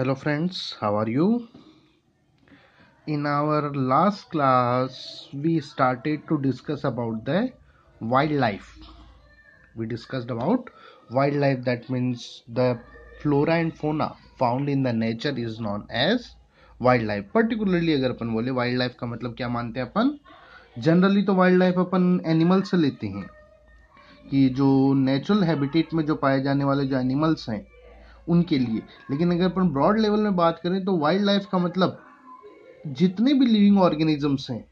hello friends how are you in our last class we started to discuss about the wildlife we discussed about wildlife that means the flora and fauna found in the nature is known as wildlife particularly अगर अपन बोले wildlife का मतलब क्या मानते हैं अपन generally तो wild life अपन एनिमल से लेते हैं कि जो नेचुरल हैबिटेट में जो पाए जाने वाले जो एनिमल्स हैं उनके लिए लेकिन अगर अपन ब्रॉड लेवल में बात करें तो वाइल्ड लाइफ का मतलब जितने भी लिविंग ऑर्गेनिजम्स हैं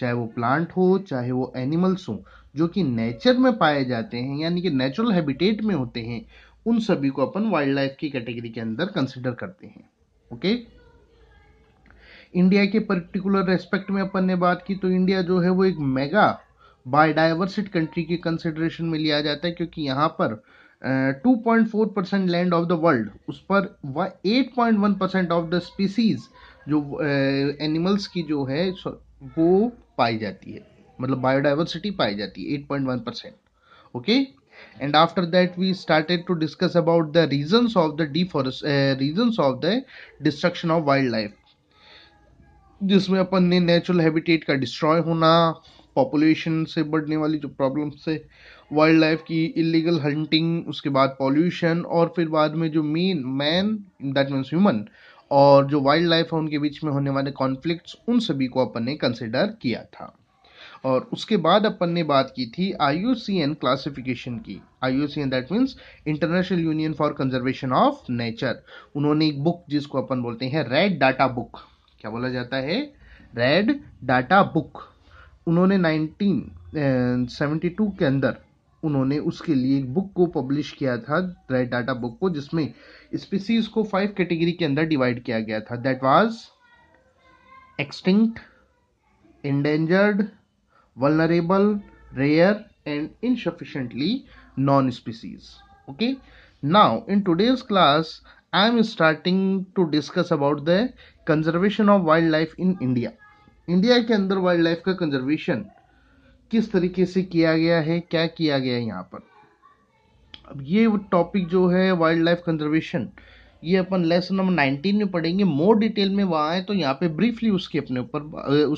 चाहे वो प्लांट हो चाहे वो एनिमल्स हो जो कि नेचर में पाए जाते हैं यानी कि नेचुरल हैबिटेट में होते हैं उन सभी को अपन वाइल्ड लाइफ की कैटेगरी के अंदर कंसिडर करते हैं ओके इंडिया के पर्टिकुलर रेस्पेक्ट में अपन ने बात की तो इंडिया जो है वो एक मेगा बायोडाइवर्सिटी कंट्री के कंसिडरेशन में लिया जाता है क्योंकि यहाँ पर two point four percent land of the world उस पर वह eight point percent of the species जो एनिमल्स uh, की जो है वो पाई जाती है मतलब बायोडाइवर्सिटी पाई जाती है eight point one percent okay and after that we started to discuss about the reasons of the deforest reasons of the destruction of wild life जिसमें अपन ने नेचुरल हैबिटेट का डिस्ट्रॉय होना पॉपुलेशन से बढ़ने वाली जो प्रॉब्लम्स से वाइल्ड लाइफ की इलीगल हंटिंग उसके बाद पॉल्यूशन और फिर बाद में जो main man that means human और जो वाइल्ड लाइफ है उनके बीच में होने वाले कॉन्फ्लिक्ट्स उन सभी को अपन ने कंसिडर किया था और उसके बाद अपन ने बात की थी आई क्लासिफिकेशन की I that means international union for conservation of nature उन्होंने एक बुक जिसको अपन बोलते हैं रेड डाटा बुक क्या बोला जाता है रेड डाटा बुक उन्होंने 1972 के अंदर उन्होंने उसके लिए एक बुक को पब्लिश किया था रेड डाटा बुक को जिसमें स्पीसीज को फाइव कैटेगरी के अंदर डिवाइड किया गया था that was extinct endangered vulnerable rare and insufficiently known species okay now in today's class I am starting to discuss about the conservation of wild life in India India के अंदर wild life का conservation किस तरीके से किया गया है क्या किया गया है यहाँ पर अब ये टॉपिक जो है वाइल्ड लाइफ कंजर्वेशन ये अपन लेसन नंबर नाइनटीन में पढ़ेंगे मोर डिटेल में वहाँ आए तो यहाँ पे ब्रीफली उसके अपने ऊपर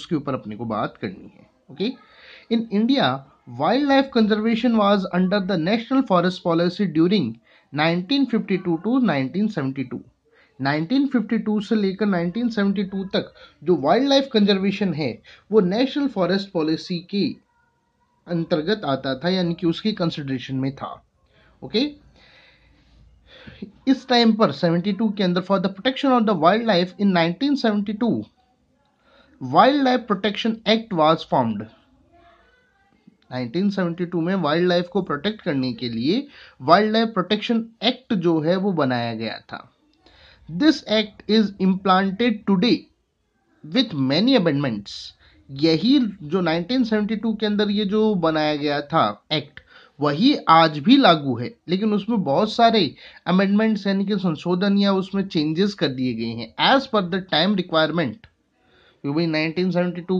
उसके ऊपर अपने को बात करनी है okay in India wild life conservation was under the national forest policy during 1952 to 1972 1952 से लेकर 1972 तक जो वाइल्ड लाइफ कंजर्वेशन है वो नेशनल फॉरेस्ट पॉलिसी के अंतर्गत आता था यानी कि उसकी कंसिडरेशन में था ओके इस टाइम पर 72 के अंदर for the protection of the wild life in 1972 wild life protection act was formed 1972 में वाइल्ड लाइफ को प्रोटेक्ट करने के लिए वाइल्ड लाइफ प्रोटेक्शन एक्ट जो है वो बनाया गया था this act is implanted today with many amendments यही जो 1972 के अंदर ये जो बनाया गया था एक्ट वही आज भी लागू है लेकिन उसमें बहुत सारे अमेंडमेंट्स यानी कि संशोधन या उसमें चेंजेस कर दिए गए हैं as per the time requirement क्योंकि भाई नाइनटीन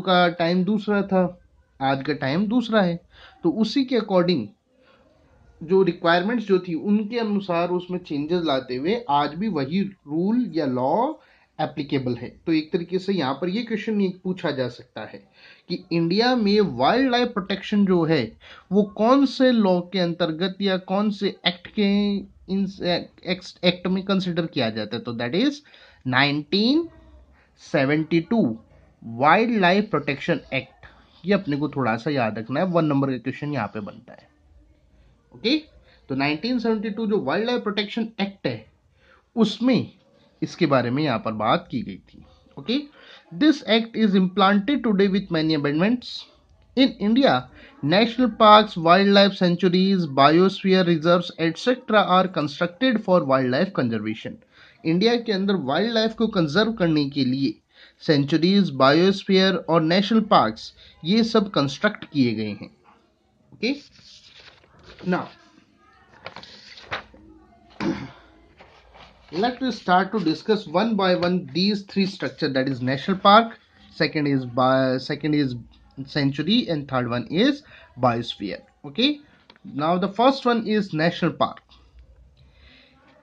का टाइम दूसरा था आज का टाइम दूसरा है तो उसी के अकॉर्डिंग जो रिक्वायरमेंट्स जो थी उनके अनुसार उसमें चेंजेस लाते हुए आज भी वही रूल या लॉ एप्लीकेबल है तो एक तरीके से यहाँ पर ये क्वेश्चन पूछा जा सकता है कि इंडिया में वाइल्ड लाइफ प्रोटेक्शन जो है वो कौन से लॉ के अंतर्गत या कौन से एक्ट के इन एक्ट में कंसिडर किया जाता है तो that is 1972 wild life protection act ये अपने को थोड़ा सा याद रखना है वन नंबर का क्वेश्चन यहाँ पे बनता है ओके तो 1972 जो वाइल्ड लाइफ प्रोटेक्शन एक्ट है उसमें इसके बारे में यहाँ पर बात की गई थी okay this act is implanted today with many amendments in India national park wild life sanctuaries biosphere reserve etcetera are constructed for wild life conservation India के अंदर वाइल्ड लाइफ को कंजर्व करने के लिए सेंचुरीज बायोस्फियर और national parks ये सब construct किए गए हैं okay okay? Now, let us start to discuss one by one these three structures that is national park, second is by second is century, and third one is biosphere. Okay. Now the first one is national park.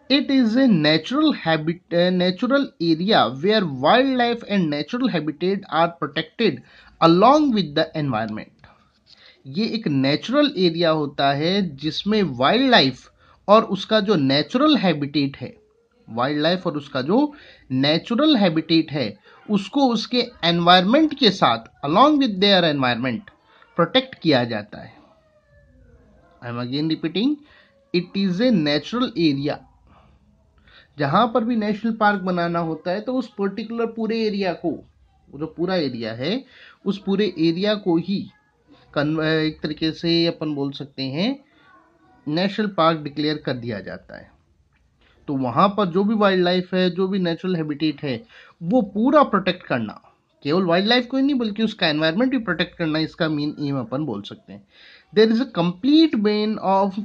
It is a natural habit, uh, natural area where wildlife and natural habitat are protected along with the environment. ये एक natural area होता है जिसमें wild life और उसका जो natural habitat है wild life और उसका जो नेचुरल हैबिटेट है उसको उसके एनवायरनमेंट के साथ along with their environment protect किया जाता है I am again repeating it is a natural area जहां पर भी नेशनल पार्क बनाना होता है तो उस पर्टिकुलर पूरे एरिया को जो पूरा एरिया है उस पूरे एरिया को ही कन एक तरीके से अपन बोल सकते हैं नेशनल पार्क डिक्लेयर कर दिया जाता है तो वहाँ पर जो भी वाइल्ड लाइफ है जो भी नेचुरल हैबिटेट है वो पूरा प्रोटेक्ट करना केवल वाइल्ड लाइफ को ही नहीं बल्कि उसका एनवायरमेंट भी प्रोटेक्ट करना इसका मेन एम अपन बोल सकते हैं there is a complete ban of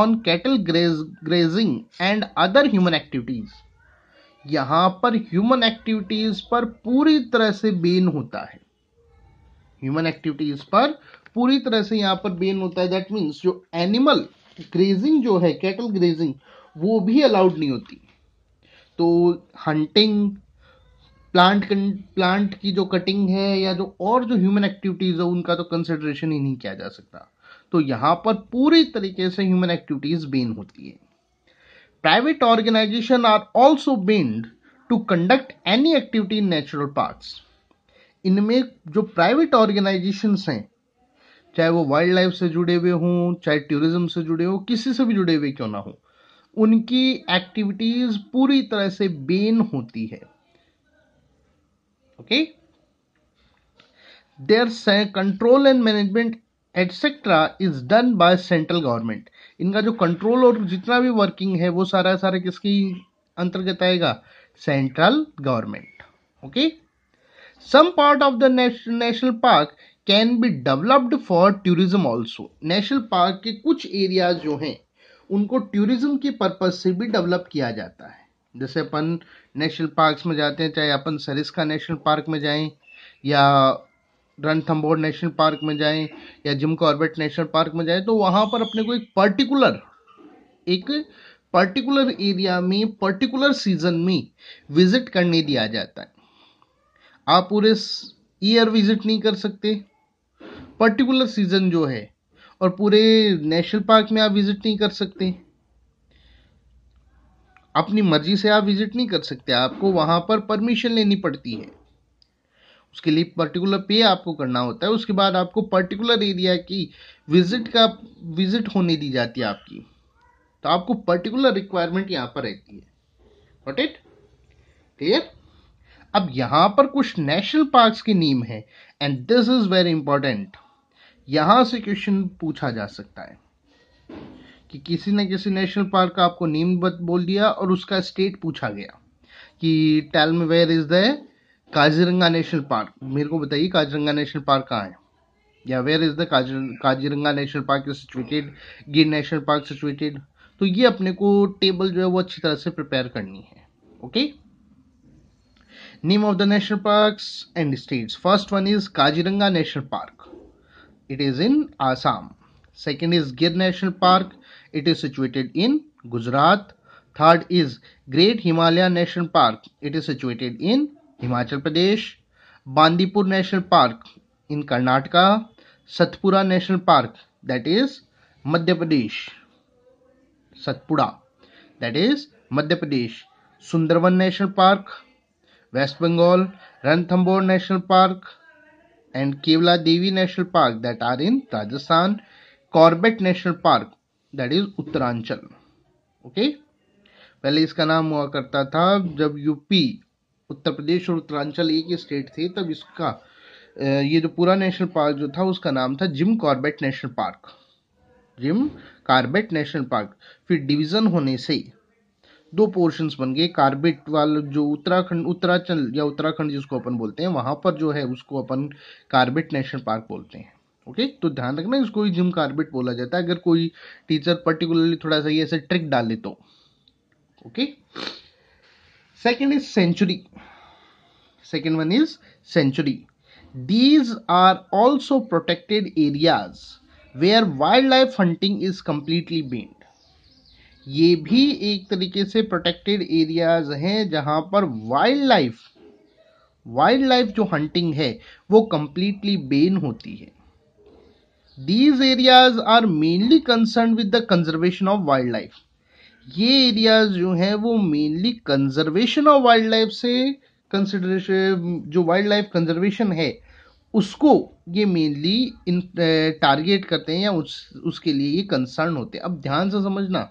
on cattle grazing and other human activities यहाँ पर ह्यूमन एक्टिविटीज पर पूरी तरह से बेन होता है ह्यूमन एक्टिविटीज पर पूरी तरह से यहाँ पर बेन होता है दैट मीन्स जो एनिमल ग्रेजिंग जो है कैटल ग्रेजिंग वो भी अलाउड नहीं होती तो हंटिंग प्लांट प्लांट की जो कटिंग है या जो और जो ह्यूमन एक्टिविटीज़ है उनका तो कंसिडरेशन ही नहीं किया जा सकता तो यहाँ पर पूरी तरीके से ह्यूमन एक्टिविटीज़ बेन होती है private organisation are also banned to conduct any activity in natural park इनमें जो प्राइवेट ऑर्गेनाइजेशन हैं चाहे वो वाइल्ड लाइफ से जुड़े हुए हों चाहे टूरिज्म से जुड़े हों किसी से भी जुड़े हुए क्यों ना हो उनकी एक्टिविटीज पूरी तरह से बेन होती है okay their control and management etcetera is done by central government इनका जो कंट्रोल और जितना भी वर्किंग है वो सारा सारा किसकी अंतर्गत आएगा central government okay some part of the national park can be developed for tourism also national park के कुछ एरियाज जो हैं उनको टूरिज्म के पर्पज से भी डेवलप किया जाता है जैसे अपन नेशनल पार्क्स में जाते हैं चाहे अपन सरिस्का नेशनल पार्क में जाएं या रणथम्बोर नेशनल पार्क में जाएं या जिम कॉर्बेट नेशनल पार्क में जाएं तो वहाँ पर अपने को एक पर्टिकुलर एक पर्टिकुलर एरिया में पर्टिकुलर सीजन में विजिट करने दिया जाता है आप पूरे ईयर विजिट नहीं कर सकते पर्टिकुलर सीज़न जो है और पूरे नेशनल पार्क में आप विज़िट नहीं कर सकते अपनी मर्जी से आप विज़िट नहीं कर सकते आपको वहाँ पर परमिशन लेनी पड़ती है उसके लिए पर्टिकुलर पे आपको करना होता है उसके बाद आपको पर्टिकुलर एरिया की विजिट का विजिट होने दी जाती है आपकी तो आपको पर्टिकुलर रिक्वायरमेंट यहाँ पर रहती है वॉट इट क्लियर अब यहाँ पर कुछ नेशनल पार्क्स के नीम हैं and this is very important यहां से क्वेश्चन पूछा जा सकता है कि किसी ने किसी नेशनल पार्क का आपको नेम बोल दिया और उसका स्टेट पूछा गया कि tell me where is the Kaziranga national park मेरे को बताइए काजीरंगा नेशनल पार्क कहाँ है या where is the Kaziranga national park situated Gir national park situated तो ये अपने को टेबल जो है वो अच्छी तरह से प्रिपेयर करनी है okay name of the national park and states first one is Kaziranga national park It is in Assam. Second is Gir National Park. It is situated in Gujarat. Third is Great Himalaya National Park. It is situated in Himachal Pradesh. Bandipur National Park in Karnataka. Satpura National Park that is Madhya Pradesh. Satpura that is Madhya Pradesh. Sundarban National Park, West Bengal, Ranthambore National Park, and Kevla Devi National Park that are in Rajasthan, Corbett National Park that is Uttaranchal. Okay okay? पहले इसका नाम हुआ करता था जब UP उत्तर प्रदेश और उत्तरांचल एक ही state थे तब इसका ये जो पूरा नेशनल पार्क जो था उसका नाम था Jim Corbett national park Jim Corbett national park फिर डिवीज़न होने से दो पोर्शंस बन गए कार्बेट वाल जो उत्तराखंड उत्तराचल या उत्तराखंड जिसको अपन बोलते हैं वहाँ पर जो है उसको अपन कार्बेट नेशनल पार्क बोलते हैं ओके तो ध्यान रखना इसको भी जिम कार्बेट बोला जाता है अगर कोई टीचर पर्टिकुलरली थोड़ा सा ये ऐसे ट्रिक डाले तो okay second is sanctuary second one is sanctuary these are also protected areas where wild life hunting is completely banned ये भी एक तरीके से प्रोटेक्टेड एरियाज हैं जहां पर वाइल्ड लाइफ वाइल्ड लाइफ जो हंटिंग है वो कंप्लीटली बेन होती है these areas are mainly concern with the conservation of wild life ये एरियाज जो हैं वो mainly conservation of wild life से कंसिडरेशन जो वाइल्ड लाइफ कंजर्वेशन है उसको ये मेनली टारगेट eh, करते हैं या उस उसके लिए ये कंसर्न होते हैं अब ध्यान से समझना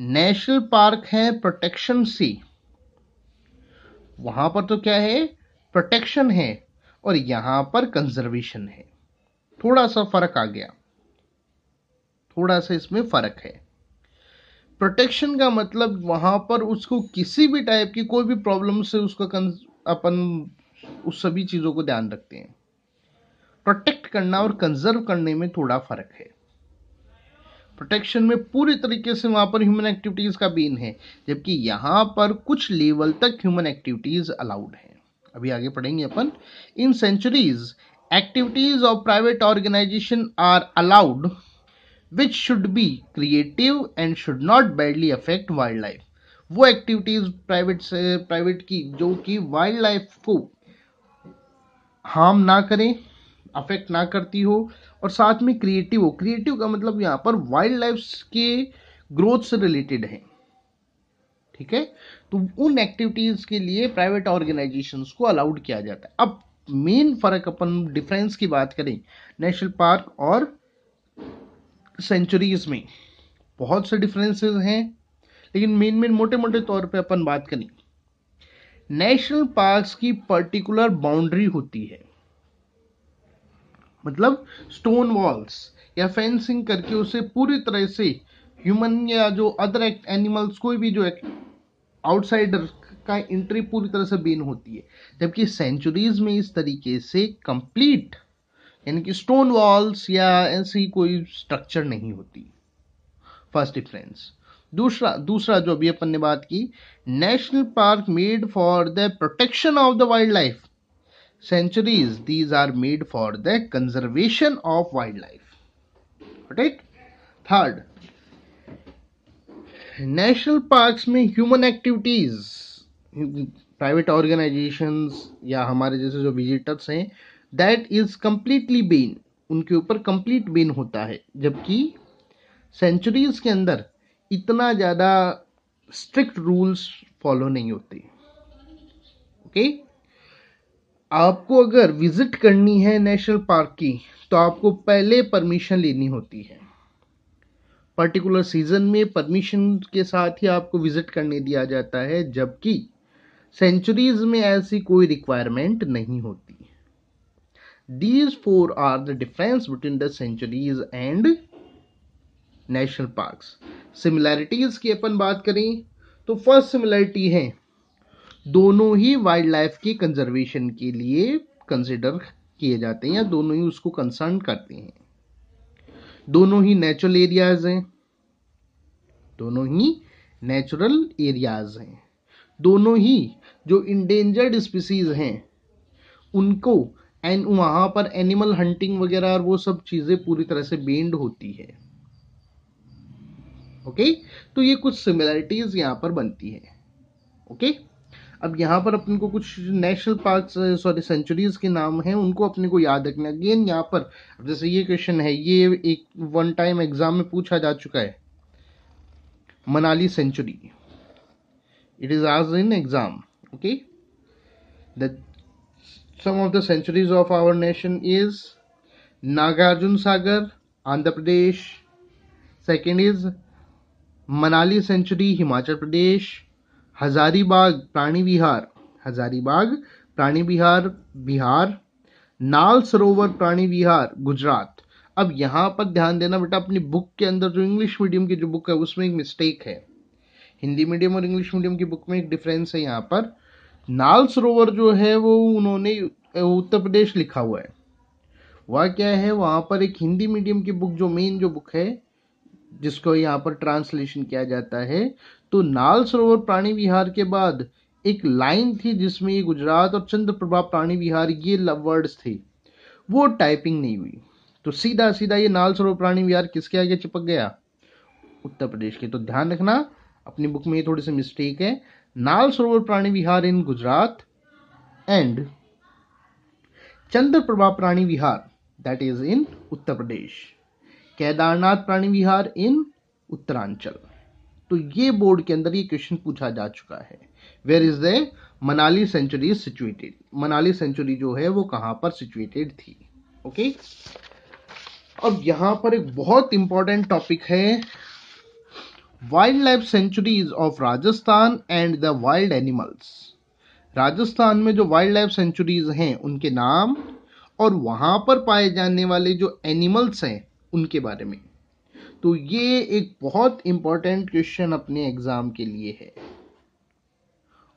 नेशनल पार्क है प्रोटेक्शन सी वहां पर तो क्या है प्रोटेक्शन है और यहां पर कंजर्वेशन है थोड़ा सा फर्क आ गया थोड़ा सा इसमें फर्क है प्रोटेक्शन का मतलब वहां पर उसको किसी भी टाइप की कोई भी प्रॉब्लम से उसका अपन उस सभी चीजों को ध्यान रखते हैं प्रोटेक्ट करना और कंजर्व करने में थोड़ा फर्क है प्रोटेक्शन में पूरी तरीके से वहाँ पर ह्यूमन एक्टिविटीज़ का बीन है जबकि यहाँ पर कुछ लेवल तक ह्यूमन एक्टिविटीज़ अलाउड हैं अभी आगे पढ़ेंगे अपन in sanctuaries activities of private organisation are allowed which should be creative and should not badly affect wild life वो एक्टिविटीज प्राइवेट से प्राइवेट की जो कि वाइल्ड लाइफ को हार्म ना करें अफेक्ट ना करती हो और साथ में क्रिएटिव हो क्रिएटिव का मतलब यहाँ पर वाइल्ड लाइफ के ग्रोथ से रिलेटेड है ठीक है तो उन एक्टिविटीज के लिए प्राइवेट ऑर्गेनाइजेशन को अलाउड किया जाता है अब मेन फर्क अपन डिफरेंस की बात करें नेशनल पार्क और सेंचुरीज में बहुत से डिफरेंसेस हैं लेकिन मेन मेन मोटे मोटे तौर पे अपन बात करें नेशनल पार्क्स की पर्टिकुलर बाउंड्री होती है मतलब स्टोन वॉल्स या फेंसिंग करके उसे पूरी तरह से ह्यूमन या जो अदर एनिमल्स कोई भी जो आउटसाइडर का एंट्री पूरी तरह से बीन होती है जबकि सेंचुरीज में इस तरीके से कंप्लीट यानी कि स्टोन वॉल्स या ऐसी कोई स्ट्रक्चर नहीं होती फर्स्ट डिफरेंस दूसरा दूसरा जो अभी अपन ने बात की national park made for the protection of the wild life centuries these are made for the conservation of wildlife got it third national parks में ह्यूमन एक्टिविटीज़ प्राइवेट ऑर्गेनाइजेशंस या हमारे जैसे जो विजिटर्स हैं दैट इज़ कम्प्लीटली बीन उनके ऊपर complete been होता है जबकि सेंचुरीज के अंदर इतना ज़्यादा स्ट्रिक्ट रूल्स फॉलो नहीं होते ओके okay? आपको अगर विजिट करनी है नेशनल पार्क की तो आपको पहले परमिशन लेनी होती है पर्टिकुलर सीज़न में परमिशन के साथ ही आपको विजिट करने दिया जाता है जबकि सेंचुरीज में ऐसी कोई रिक्वायरमेंट नहीं होती these four are the difference between the sanctuaries and national parks similarities की अपन बात करें तो फर्स्ट सिमिलैरिटी है दोनों ही वाइल्ड लाइफ की कंजर्वेशन के लिए कंसिडर किए जाते हैं या दोनों ही उसको कंसर्न करते हैं दोनों ही नेचुरल एरियाज हैं दोनों ही नेचुरल एरियाज हैं दोनों ही जो इंडेंजर्ड स्पीसीज हैं उनको एंड वहां पर एनिमल हंटिंग वगैरह और वो सब चीज़ें पूरी तरह से बेंड होती है ओके okay? तो ये कुछ सिमिलरिटीज यहां पर बनती है ओके okay? अब यहाँ पर अपन को कुछ नेशनल पार्क सॉरी सेंचुरीज के नाम हैं उनको अपने को याद रखना अगेन यहाँ पर जैसे ये क्वेश्चन है ये एक वन टाइम एग्जाम में पूछा जा चुका है मनाली सेंचुरी इट इज आज in exam okay the some of the sanctuaries of our nation is Nagarjun Sagar Andhra Pradesh second is Manali sanctuary Himachal Pradesh Hazaribagh Prani Vihar Hazaribagh Prani विहार बिहार नाल सरोवर प्राणी विहार गुजरात अब यहाँ पर ध्यान देना बेटा अपनी बुक के अंदर जो इंग्लिश मीडियम की जो बुक है उसमें एक मिस्टेक है हिंदी मीडियम और इंग्लिश मीडियम की बुक में एक डिफरेंस है यहाँ पर नाल सरोवर जो है वो उन्होंने उत्तर प्रदेश लिखा हुआ है वह क्या है वहाँ पर एक हिंदी मीडियम की बुक जो मेन जो बुक है जिसको यहाँ पर ट्रांसलेशन किया जाता है तो नाल सरोवर प्राणी विहार के बाद एक लाइन थी जिसमें गुजरात और चंद्रप्रभा प्राणी विहार ये वर्ड्स थे वो टाइपिंग नहीं हुई तो सीधा सीधा ये नाल सरोवर प्राणी विहार किसके आगे चिपक गया उत्तर प्रदेश के तो ध्यान रखना अपनी बुक में ये थोड़ी सी मिस्टेक है Nal Sarovar Prani Vihar in Gujarat and Chandraprabha Prani Vihar that is in Uttar Pradesh Kedarnath Prani Vihar इन उत्तरांचल तो ये बोर्ड के अंदर ये क्वेश्चन पूछा जा चुका है where is the Manali sanctuary situated Manali sanctuary जो है वो कहां पर सिचुएटेड थी ओके okay? अब यहां पर एक बहुत इंपॉर्टेंट टॉपिक है wild life sanctuaries of Rajasthan and the wild animals Rajasthan में जो वाइल्ड लाइफ सेंचुरीज हैं उनके नाम और वहां पर पाए जाने वाले जो एनिमल्स हैं उनके बारे में तो ये एक बहुत इंपॉर्टेंट क्वेश्चन अपने एग्जाम के लिए है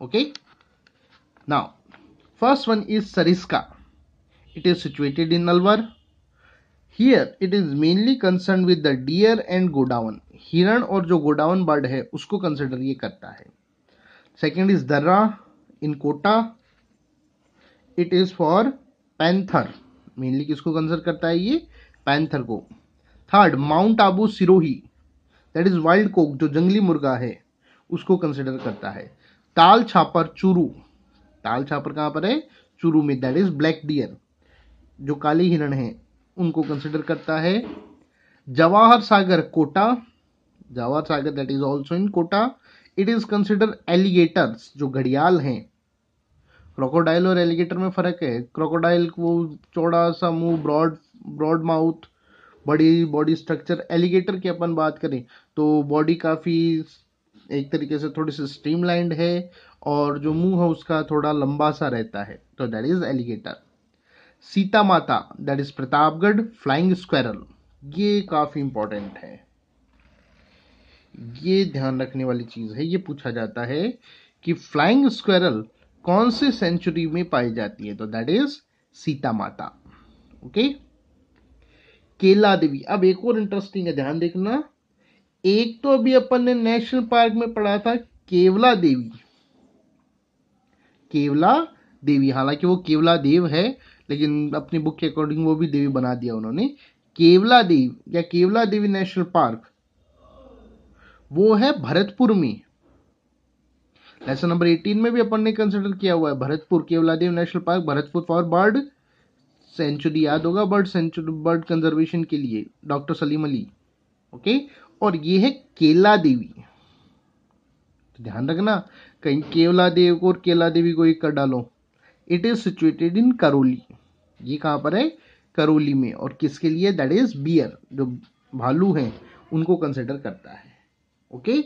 okay now first one is Sariska it is situated in Alwar here it is mainly concern with the deer and godown हिरण और जो गोडाउन बर्ड है उसको कंसिडर ये करता है second is Darrah in Kota it is for panther mainly किसको कंसिडर करता है ये पैंथर को third mount Abu Sirohi that is wild cock जो जंगली मुर्गा है उसको कंसिडर करता है ताल छापर चूरू ताल छापर कहाँ पर है चूरू में दैट इज ब्लैक डियर जो काली हिरण है उनको कंसिडर करता है Jawahar Sagar Kota Jawahar Sagar that is also in Kota it is consider alligators जो घड़ियाल हैं क्रोकोडाइल और एलिगेटर में फर्क है क्रोकोडाइल वो चौड़ा सा मुंह broad broad mouth body body structure alligator की अपन बात करें तो बॉडी काफ़ी एक तरीके से थोड़ी सी स्ट्रीमलाइंड है और जो मुंह है उसका थोड़ा लंबा सा रहता है तो that is alligator Sita Mata that is Pratapgarh flying squirrel ये काफ़ी इंपॉर्टेंट है ये ध्यान रखने वाली चीज़ है ये पूछा जाता है कि फ्लाइंग स्क्वायरल कौन से सेंचुरी में पाई जाती है तो दैट इज सीता माता ओके okay? केला देवी अब एक और इंटरेस्टिंग है ध्यान देखना एक तो अभी अपन ने नेशनल पार्क में पढ़ा था केवला देवी केवला देवी हालांकि वो केवला देव है लेकिन अपनी बुक के अकॉर्डिंग वो भी देवी बना दिया उन्होंने केवला देव या केवला देवी नेशनल पार्क वो है भरतपुर में लेसन नंबर 18 में भी अपन ने कंसिडर किया हुआ है Bharatpur Keoladeo national park Bharatpur for bird sanctuary याद होगा बर्ड सेंचुरी बर्ड कंजर्वेशन के लिए डॉक्टर सलीम अली ओके और ये है केला देवी तो ध्यान रखना कहीं केवला देव को और केला देवी को एक कर डालो it is situated in Karauli ये कहाँ पर है करोली में और किसके लिए दैट इज बियर जो भालू हैं उनको कंसिडर करता है okay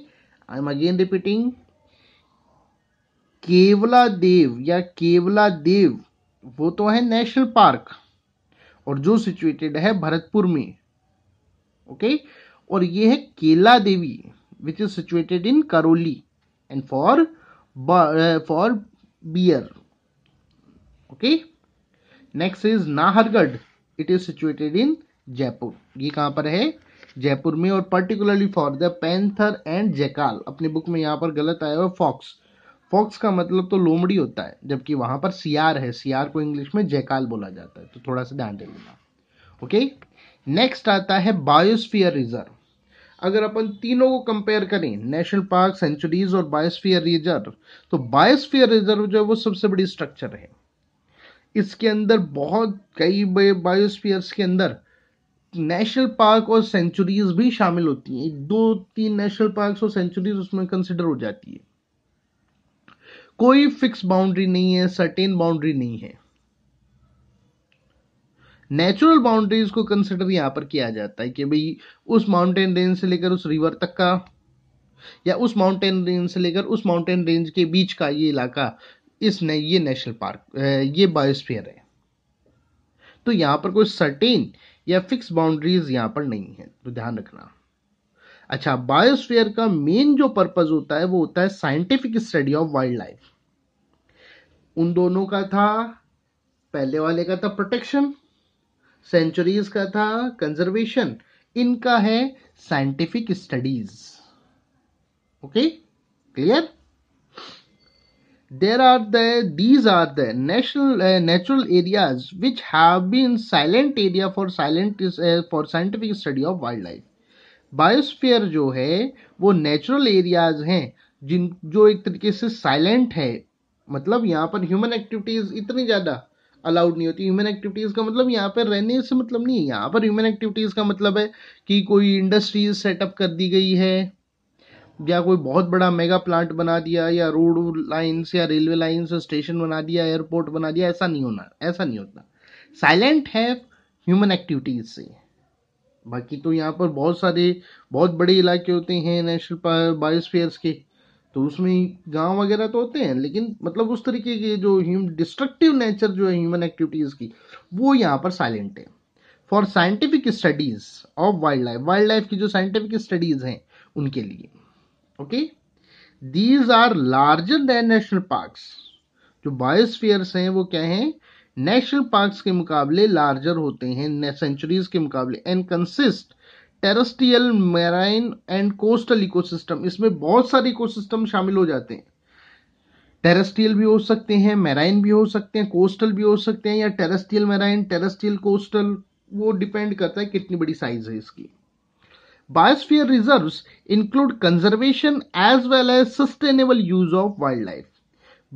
I am again repeating Keoladeo या केवला देव वो तो है नेशनल पार्क और जो सिचुएटेड है भरतपुर में ओके और ये है Kaila Devi which is situated in Karauli and for for bear okay next is Nahargarh it is situated in Jaipur ये कहां पर है जयपुर में और particularly for the panther and jackal अपनी बुक में यहां पर गलत आया हुआ फॉक्स फॉक्स का मतलब तो लोमड़ी होता है जबकि वहां पर सियार है सियार को इंग्लिश में जयकाल बोला जाता है तो थोड़ा सा ध्यान दे लेना ओके नेक्स्ट आता है बायोस्फीयर रिजर्व अगर अपन तीनों को कंपेयर करें नेशनल पार्क सेंचुरीज और बायोस्फीयर रिजर्व तो बायोस्फीयर रिजर्व जो है वो सबसे बड़ी स्ट्रक्चर है इसके अंदर बहुत कई बायोस्फीयर्स के अंदर नेशनल पार्क और सेंचुरीज भी शामिल होती हैं दो तीन नेशनल पार्क और सेंचुरीज उसमें कंसिडर हो जाती है कोई फिक्स बाउंड्री नहीं है सर्टेन बाउंड्री नहीं है नेचुरल बाउंड्रीज को कंसिडर यहां पर किया जाता है कि भाई उस माउंटेन रेंज से लेकर उस रिवर तक का या उस माउंटेन रेंज से लेकर उस माउंटेन रेंज के बीच का ये इलाका इसने ये नेशनल पार्क ये बायोस्फीयर है तो यहां पर कोई सर्टेन या फिक्स बाउंड्रीज यहां पर नहीं है तो ध्यान रखना अच्छा बायोस्फीयर का मेन जो पर्पज होता है वो होता है scientific study of wild life उन दोनों का था पहले वाले का था प्रोटेक्शन सेंचुरीज का था कंजर्वेशन इनका है scientific studies okay clear there are the these are the national natural areas which have been silent area for silent for scientific study of wild life biosphere जो है वो नेचुरल एरियाज हैं जिन जो एक तरीके से साइलेंट है मतलब यहाँ पर ह्यूमन एक्टिविटीज़ इतनी ज़्यादा अलाउड नहीं होती ह्यूमन एक्टिविटीज़ का मतलब यहाँ पर रहने से मतलब नहीं है यहाँ पर ह्यूमन एक्टिविटीज़ का मतलब है कि कोई इंडस्ट्रीज सेटअप कर दी गई है या कोई बहुत बड़ा मेगा प्लांट बना दिया या रोड लाइन्स या रेलवे लाइन्स स्टेशन बना दिया एयरपोर्ट बना दिया ऐसा नहीं होना ऐसा नहीं होता साइलेंट है ह्यूमन एक्टिविटीज़ से बाकी तो यहाँ पर बहुत सारे बहुत बड़े इलाके होते हैं नेशनल बायोस्फीयर्स के तो उसमें गांव वगैरह तो होते हैं लेकिन मतलब उस तरीके के जो डिस्ट्रक्टिव नेचर जो है ह्यूमन एक्टिविटीज़ की वो यहाँ पर साइलेंट है for scientific studies of wild life wild life की जो साइंटिफिक स्टडीज़ हैं उनके लिए okay these are larger than national parks जो बायोस्फियर्स हैं वो क्या हैं नेशनल पार्क्स के मुकाबले लार्जर होते हैं सेंचुरीज के मुकाबले and consist terrestrial marine and coastal ecosystem इसमें बहुत सारे इकोसिस्टम शामिल हो जाते हैं टेरेस्ट्रियल भी हो सकते हैं मैराइन भी हो सकते हैं कोस्टल भी हो सकते हैं या टेरेस्ट्रियल मैराइन टेरेस्ट्रियल कोस्टल वो डिपेंड करता है कितनी बड़ी साइज है इसकी biosphere reserves include conservation as well as sustainable use of wild life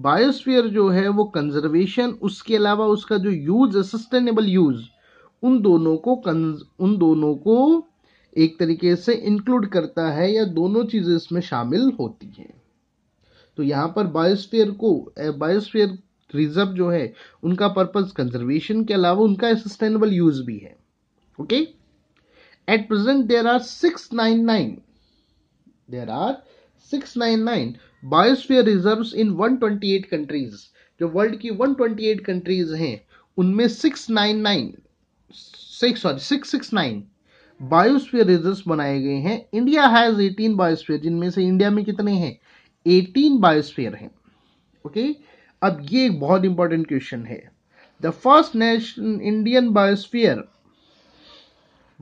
biosphere जो है वो कंजर्वेशन उसके अलावा उसका जो यूज है सस्टेनेबल यूज उन दोनों को उन दोनों को एक तरीके से इंक्लूड करता है या दोनों चीज़ें इसमें शामिल होती हैं तो यहाँ पर बायोस्फीयर को बायोस्फीयर रिजर्व जो है उनका पर्पस कंजर्वेशन के अलावा उनका सस्टेनेबल यूज भी है okay at present there are six nine nine there are six nine nine biosphere reserve in one twenty eight countries जो वर्ल्ड की वन ट्वेंटी एट कंट्रीज हैं उनमें six nine nine six sorry six six nine biosphere reserve बनाए गए हैं India has 18 biosphere जिनमें से India में कितने हैं 18 बायोस्फीयर हैं ओके अब ये एक बहुत इंपॉर्टेंट क्वेश्चन है the first nation Indian biosphere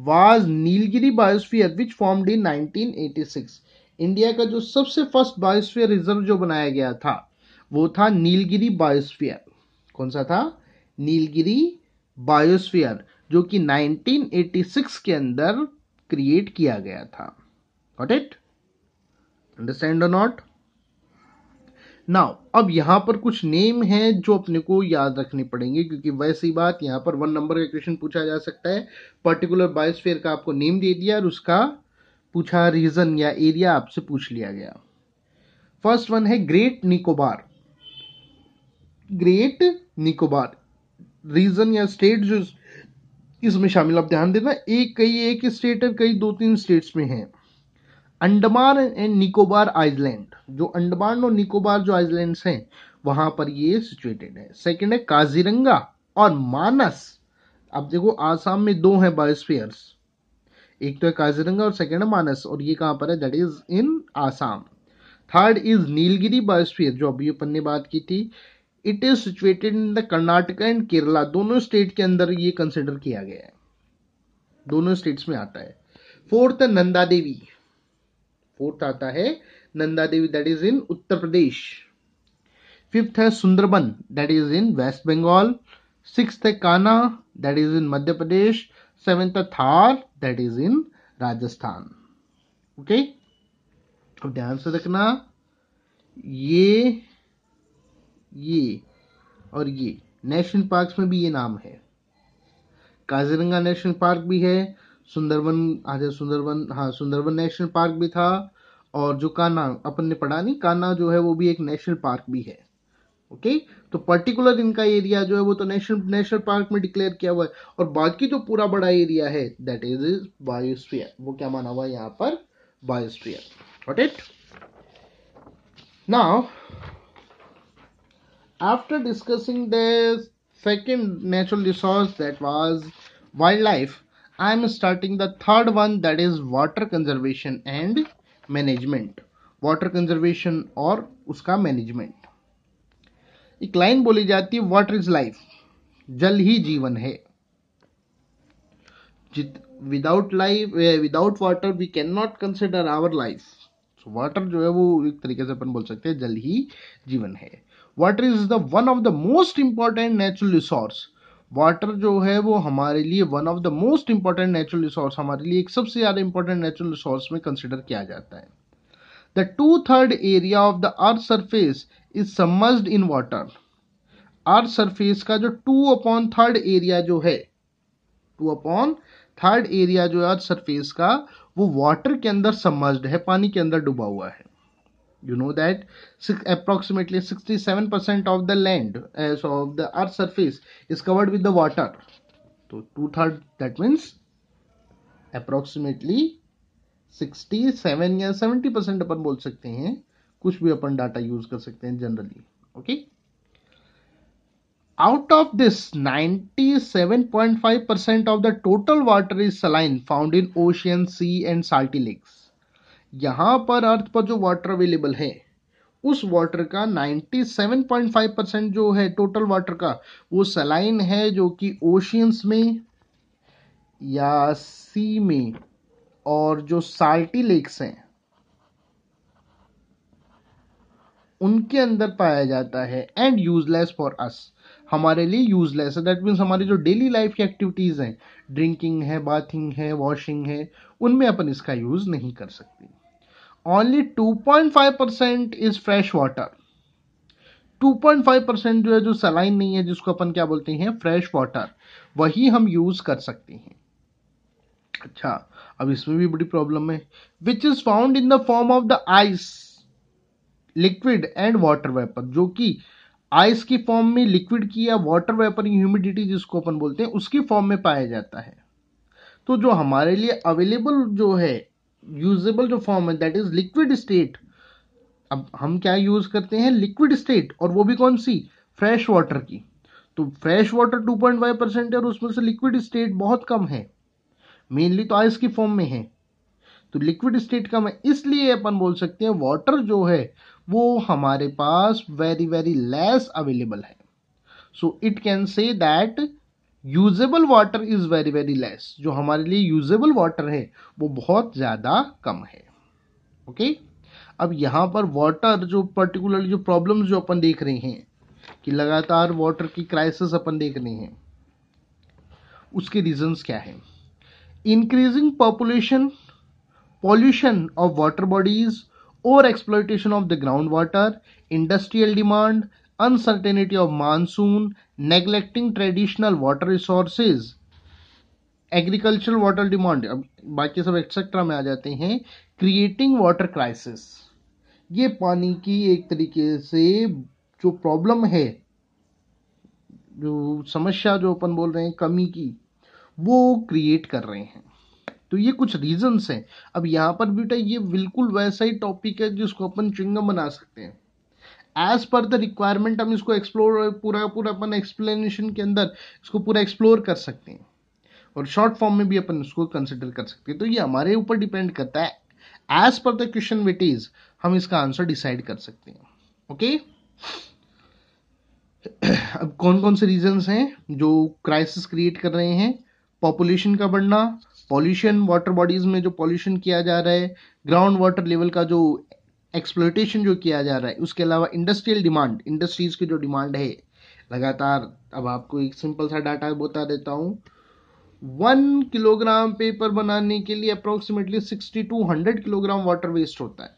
was Nilgiri biosphere which formed in 1986 India का जो सबसे फर्स्ट बायोस्फीयर रिजर्व जो बनाया गया था वो था नीलगिरी बायोस्फीयर कौन सा था नीलगिरी बायोस्फीयर जो कि 1986 के अंदर क्रिएट किया गया था what it understand not now अब यहां पर कुछ नेम है जो अपने को याद रखने पड़ेंगे क्योंकि वैसी बात यहां पर वन नंबर का क्वेश्चन पूछा जा सकता है पर्टिकुलर बायोस्फेयर का आपको नेम दे दिया और उसका पूछा रीजन या एरिया आपसे पूछ लिया गया फर्स्ट वन है great Nicobar great Nicobar region या स्टेट जो इसमें शामिल आप ध्यान देना एक कई एक स्टेट है कई दो तीन स्टेट्स में है अंडमान एंड निकोबार आइलैंड जो अंडमान और निकोबार जो आइसलैंड हैं वहां पर ये सिचुएटेड है सेकंड है काजीरंगा और मानस अब देखो आसाम में दो हैं बायोस्फीयर्स एक तो है काजीरंगा और सेकंड है मानस और ये कहां पर है that is in Assam third is Nilgiri biosphere जो अभी अपन ने बात की थी it is situated in the Karnataka and Kerala दोनों स्टेट के अंदर ये कंसिडर किया गया है दोनों स्टेट्स में आता है फोर्थ नंदा देवी फोर्थ आता है Nanda Devi that is in Uttar Pradesh fifth है Sundarban that is in west Bengal six है Kanha that is in Madhya Pradesh seventh है Thar that is in Rajasthan okay okay? अब ध्यान से रखना ये ये और ये नेशनल पार्क्स में भी ये नाम है काजीरंगा नेशनल पार्क भी है सुंदरवन आज सुंदरवन हाँ सुंदरवन नेशनल पार्क भी था और जो काना अपन ने पढ़ा नहीं काना जो है वो भी एक नेशनल पार्क भी है ओके तो पर्टिकुलर इनका एरिया जो है वो तो नेशनल नेशनल पार्क में डिक्लेयर किया हुआ है और बाकी जो तो पूरा बड़ा एरिया है दैट इज इज बायोस्फीयर वो क्या माना हुआ है यहाँ पर biosphere what it now after discussing the second natural resource that was wildlife i am starting the third one that is water conservation and management water conservation or uska management ek line boli jati water is life jal hi jeevan hai without life without water we cannot consider our life so water जो है वो एक तरीके से अपन बोल सकते हैं जल ही जीवन है water is the one of the most important natural resource water जो है वो हमारे लिए one of the most important natural resource हमारे लिए एक सबसे ज़्यादा इंपॉर्टेंट नेचुरल रिसोर्स में कंसिडर किया जाता है the two third area of the earth surface is submerged in water earth surface का जो टू अपॉन थर्ड एरिया जो है टू अपॉन थर्ड एरिया जो है सरफेस का वो वाटर के अंदर समर्ज्ड है पानी के अंदर डूबा हुआ है you know that approximately sixty seven percent of the land of the earth surface is covered with the water तो two third that means approximately sixty seven या सेवेंटी परसेंट अपन बोल सकते हैं कुछ भी अपन डाटा यूज कर सकते हैं generally okay okay? Out of this, 97.5% of the total water is saline found in ocean, sea and salty lakes. यहां पर अर्थ पर जो वाटर अवेलेबल है उस वाटर का 97.5 परसेंट जो है टोटल वाटर का वो सलाइन है जो कि ओशियंस में या सी में और जो साल्टी लेक्स हैं उनके अंदर पाया जाता है एंड यूजलेस फॉर अस हमारे लिए यूजलेस है दैट मीन्स हमारी जो डेली लाइफ की एक्टिविटीज़ हैं ड्रिंकिंग है बाथिंग है वॉशिंग है उनमें अपन इसका यूज़ नहीं कर सकते only 2.5 percent is fresh water 2.5 percent जो है जो सलाइन नहीं है जिसको अपन क्या बोलते हैं फ्रेश वाटर वही हम यूज़ कर सकते हैं अच्छा अब इसमें भी बड़ी प्रॉब्लम है which is found in the form of the ice liquid and water vapour जो कि आइस की फॉर्म में लिक्विड की या वाटर वेपर ह्यूमिडिटी जिसको अपन बोलते हैं उसकी फॉर्म में पाया जाता है तो जो हमारे लिए अवेलेबल जो है यूजेबल जो फॉर्म है दैट इज लिक्विड स्टेट अब हम क्या यूज करते हैं लिक्विड स्टेट और वो भी कौन सी फ्रेश वाटर की तो फ्रेश वाटर 2.5 परसेंट है और उसमें से लिक्विड स्टेट बहुत कम है मेनली तो आइस की फॉर्म में है तो लिक्विड स्टेट का मैं इसलिए अपन बोल सकते हैं वाटर जो है वो हमारे पास वेरी वेरी लेस अवेलेबल है so it can say that usable water is very very less जो हमारे लिए यूजेबल वाटर है वो बहुत ज़्यादा कम है ओके okay? अब यहां पर वाटर जो पर्टिकुलरली जो प्रॉब्लम जो अपन देख रहे हैं कि लगातार वाटर की क्राइसिस अपन देख रहे हैं उसके रीजन क्या है increasing population pollution of water bodies, over exploitation of the groundwater, industrial demand, uncertainty of monsoon, neglecting traditional water resources, agricultural water demand अब बाकी सब एक्सेट्रा में आ जाते हैं क्रिएटिंग वाटर क्राइसिस ये पानी की एक तरीके से जो प्रॉब्लम है जो समस्या जो अपन बोल रहे हैं कमी की वो क्रिएट कर रहे हैं तो ये कुछ रीजंस हैं अब यहाँ पर बेटा ये बिल्कुल वैसा ही टॉपिक है जिसको अपन चिंगम बना सकते हैं एज पर द रिक्वायरमेंट हम इसको एक्सप्लोर पूरा पूरा अपन एक्सप्लेनेशन के अंदर इसको पूरा एक्सप्लोर कर सकते हैं और शॉर्ट फॉर्म में भी अपन इसको कंसिडर कर सकते हैं तो ये हमारे ऊपर डिपेंड करता है as per the question wit is हम इसका आंसर डिसाइड कर सकते हैं ओके अब कौन कौन से रीजंस हैं जो क्राइसिस क्रिएट कर रहे हैं पॉपुलेशन का बढ़ना पॉल्यूशन वाटर बॉडीज़ में जो पॉल्यूशन किया जा रहा है ग्राउंड वाटर लेवल का जो एक्सप्लोटेशन जो किया जा रहा है उसके अलावा इंडस्ट्रियल डिमांड इंडस्ट्रीज़ की जो डिमांड है लगातार अब आपको एक सिंपल सा डाटा बता देता हूँ वन किलोग्राम पेपर बनाने के लिए approximately sixty two hundred kilogram water waste होता है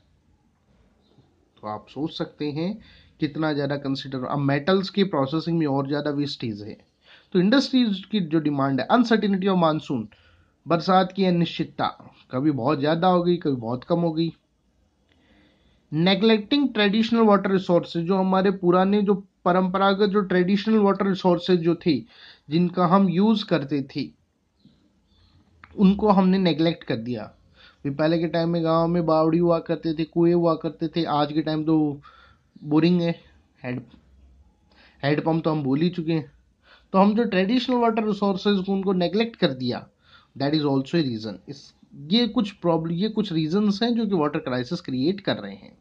तो आप सोच सकते हैं कितना ज़्यादा कंसिडर अब मेटल्स की प्रोसेसिंग में और ज़्यादा वेस्टेज है तो इंडस्ट्रीज की जो डिमांड है अनसर्टिनिटी ऑफ मानसून बरसात की अनिश्चितता कभी बहुत ज़्यादा हो गई कभी बहुत कम हो गई नेग्लेक्टिंग ट्रेडिशनल वाटर रिसोर्सेज जो हमारे पुराने जो परंपरागत जो ट्रेडिशनल वाटर रिसोर्सेज जो थी जिनका हम यूज़ करते थे उनको हमने नेग्लेक्ट कर दिया पहले के टाइम में गांव में बावड़ी हुआ करते थे कुएं हुआ करते थे आज के टाइम तो बोरिंग है हेड हेडपम्प तो हम भूल ही चुके हैं तो हम जो ट्रेडिशनल वाटर रिसोर्सेज को उनको नेग्लेक्ट कर दिया that is also a reason इस ये कुछ प्रॉब्लम ये कुछ रीजन हैं जो कि वाटर क्राइसिस क्रिएट कर रहे हैं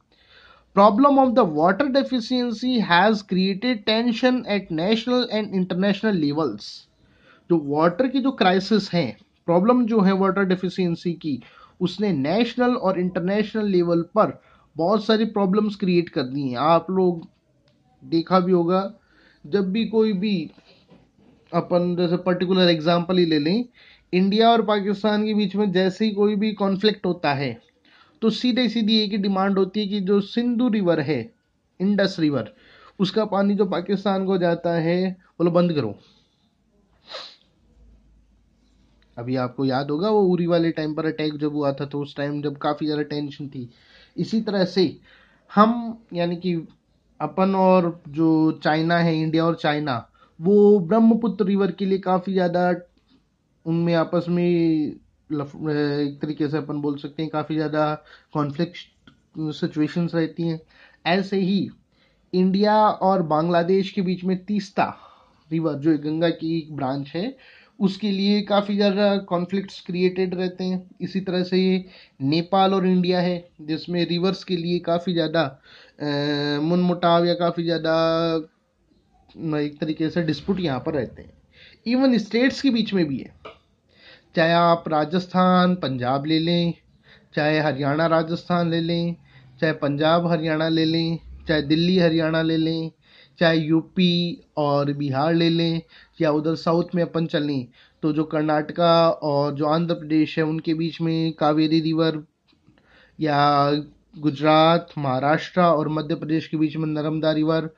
problem of the water deficiency has created tension at national and international levels जो वाटर की जो क्राइसिस है प्रॉब्लम जो है वाटर डेफिशियंसी की उसने नेशनल और इंटरनेशनल लेवल पर बहुत सारी प्रॉब्लम्स क्रिएट कर दी हैं आप लोग देखा भी होगा जब भी कोई भी अपन जैसे पर्टिकुलर एग्जांपल ही ले लें इंडिया और पाकिस्तान के बीच में जैसे ही कोई भी कॉन्फ्लिक्ट होता है तो सीधे सीधी एक ही डिमांड होती है कि जो सिंधु रिवर है इंडस रिवर उसका पानी जो पाकिस्तान को जाता है बोलो बंद करो अभी आपको याद होगा वो उरी वाले टाइम पर अटैक जब हुआ था तो उस टाइम जब काफ़ी ज़्यादा टेंशन थी इसी तरह से हम यानी कि अपन और जो चाइना है इंडिया और चाइना वो ब्रह्मपुत्र रिवर के लिए काफ़ी ज़्यादा उनमें आपस में एक तरीके से अपन बोल सकते हैं काफ़ी ज़्यादा कॉन्फ्लिक्ट सिचुएशंस रहती हैं ऐसे ही इंडिया और बांग्लादेश के बीच में तीस्ता रिवर जो गंगा की एक ब्रांच है उसके लिए काफ़ी ज़्यादा कॉन्फ्लिक्ट्स क्रिएटेड रहते हैं इसी तरह से ये नेपाल और इंडिया है जिसमें रिवर्स के लिए काफ़ी ज़्यादा मुनमुटाव या काफ़ी ज़्यादा एक तरीके से डिस्प्यूट यहाँ पर रहते हैं इवन स्टेट्स के बीच में भी है चाहे आप राजस्थान पंजाब ले लें चाहे हरियाणा राजस्थान ले लें चाहे पंजाब हरियाणा ले लें चाहे दिल्ली हरियाणा ले लें चाहे यूपी और बिहार ले लें या उधर साउथ में अपन चलें तो जो कर्नाटका और जो आंध्र प्रदेश है उनके बीच में कावेरी रिवर या गुजरात महाराष्ट्र और मध्य प्रदेश के बीच में नर्मदा रिवर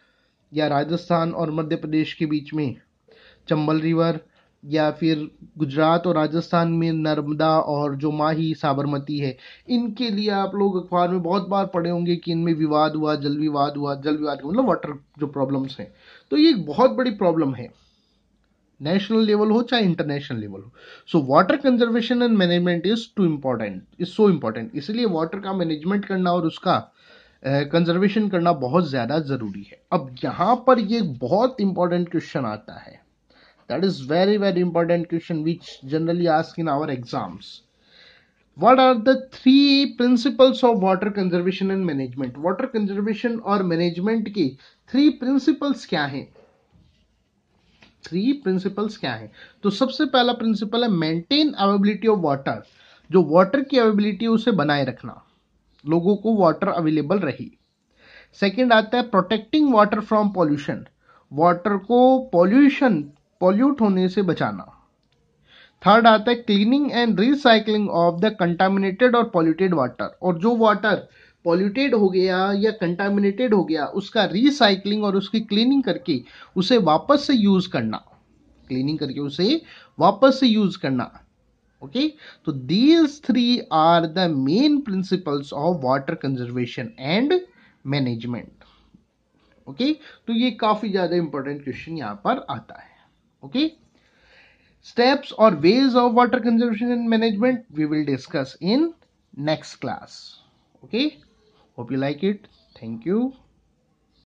या राजस्थान और मध्य प्रदेश के बीच में चंबल रिवर या फिर गुजरात और राजस्थान में नर्मदा और जो माही साबरमती है इनके लिए आप लोग अखबार में बहुत बार पढ़े होंगे कि इनमें विवाद हुआ जल विवाद हुआ जल विवाद मतलब वाटर जो प्रॉब्लम्स हैं तो ये एक बहुत बड़ी प्रॉब्लम है नेशनल लेवल हो चाहे इंटरनेशनल लेवल हो so water conservation and management is too important is so important इसलिए वाटर का मैनेजमेंट करना और उसका कंजर्वेशन uh, करना बहुत ज़्यादा ज़रूरी है अब यहाँ पर ये बहुत इंपॉर्टेंट क्वेश्चन आता है that is very very important question which generally ask in our exams what are the three principles of water conservation and management water conservation or management की three principles kya हैं three principles क्या हैं तो सबसे पहला principle है maintain availability of water जो water की availability है उसे बनाए रखना लोगों को water available रही सेकेंड आता है protecting water from pollution water को पॉल्यूशन पॉल्यूट होने से बचाना थर्ड आता है cleaning and recycling of the contaminated और पॉल्यूटेड वाटर और जो वाटर पॉल्यूटेड हो गया या कंटामिनेटेड हो गया उसका रिसाइकलिंग और उसकी क्लीनिंग करके उसे वापस से यूज़ करना क्लीनिंग करके उसे वापस से यूज़ करना ओके तो these three are the main principles of water conservation and management okay तो ये काफ़ी ज़्यादा इंपॉर्टेंट क्वेश्चन यहां पर आता है okay steps or ways of water conservation and management we will discuss in next class okay hope you like it thank you